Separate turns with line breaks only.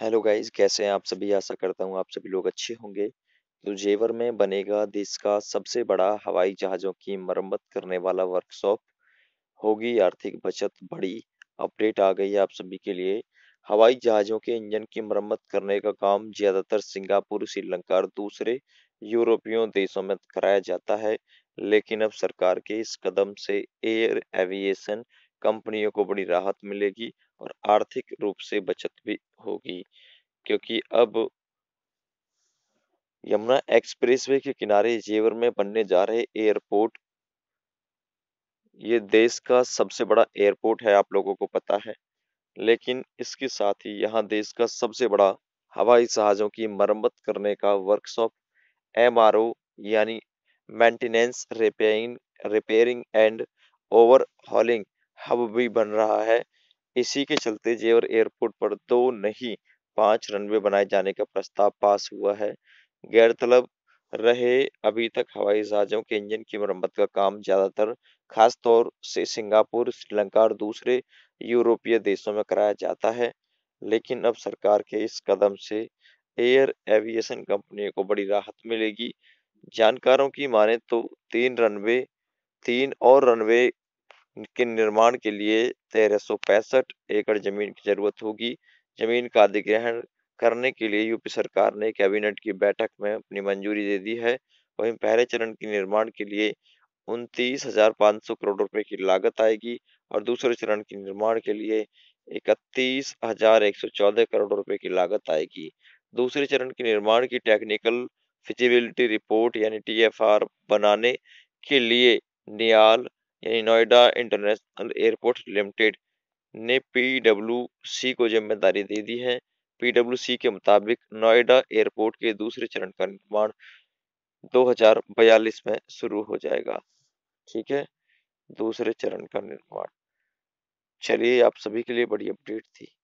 Hello guys कैसे हैं आप सभी आशा करता हूं आप सभी लोग अच्छे होंगे तो जेवर में बनेगा देश का सबसे बड़ा हवाई जहाज़ों की मरम्मत करने वाला वर्कशॉप होगी आर्थिक बचत बड़ी अपडेट आ गई है आप सभी के लिए हवाई जहाज़ों के इंजन की मरम्मत करने का काम ज़्यादातर सिंगापुर श्रीलंका और दूसरे यूरोपीय देशों में कराया जाता है लेकिन अब सरकार के इस कदम से एयर एविएशन कंपनियों को बड़ी राहत मिलेगी और आर्थिक रूप से बचत भी होगी क्योंकि अब यमुना एक्सप्रेसवे के किनारे जेवर में बनने जा रहे एयरपोर्ट ये देश का सबसे बड़ा एयरपोर्ट है आप लोगों को पता है लेकिन इसके साथ ही यहाँ देश का सबसे बड़ा हवाई जहाज़ों की मरम्मत करने का वर्कशॉप एम यानी maintenance repairing repairing and overhauling hub भी बन रहा है। इसी के चलते जेवर एयरपोर्ट पर दो नहीं पांच रनवे बनाए जाने का प्रस्ताव पास हुआ है। गैरतलब रहे अभी तक हवाई जहाज़ों के इंजन की मरम्मत का काम ज़्यादातर खास तौर से सिंगापुर, श्रीलंका और दूसरे यूरोपीय देशों में कराया जाता है। लेकिन अब सरकार के इस कदम से एयर एविएशन कंपनियों को बड़ी राहत मिलेगी। जानकारों की माने तो तीन रनवे तीन और रनवे के निर्माण के लिए तेरह एकड़ जमीन की जरूरत होगी जमीन का अधिग्रहण करने के लिए यूपी सरकार ने कैबिनेट की बैठक में अपनी मंजूरी दे दी है वहीं पहले चरण के निर्माण के लिए उनतीस हजार पाँच सौ करोड़ रुपए की लागत आएगी और दूसरे चरण के निर्माण के लिए इकतीस हजार एक सौ चौदह करोड़ रुपए की लागत आएगी दूसरे चरण के निर्माण की टेक्निकल फिजिबिलिटी रिपोर्ट यानी टी बनाने के लिए नियाल यानी नोएडा इंटरनेशनल एयरपोर्ट लिमिटेड ने पीडब्ल्यूसी को जिम्मेदारी दे दी है पीडब्ल्यूसी के मुताबिक नोएडा एयरपोर्ट के दूसरे चरण का निर्माण 2042 में शुरू हो जाएगा ठीक है दूसरे चरण का निर्माण चलिए आप सभी के लिए बड़ी अपडेट थी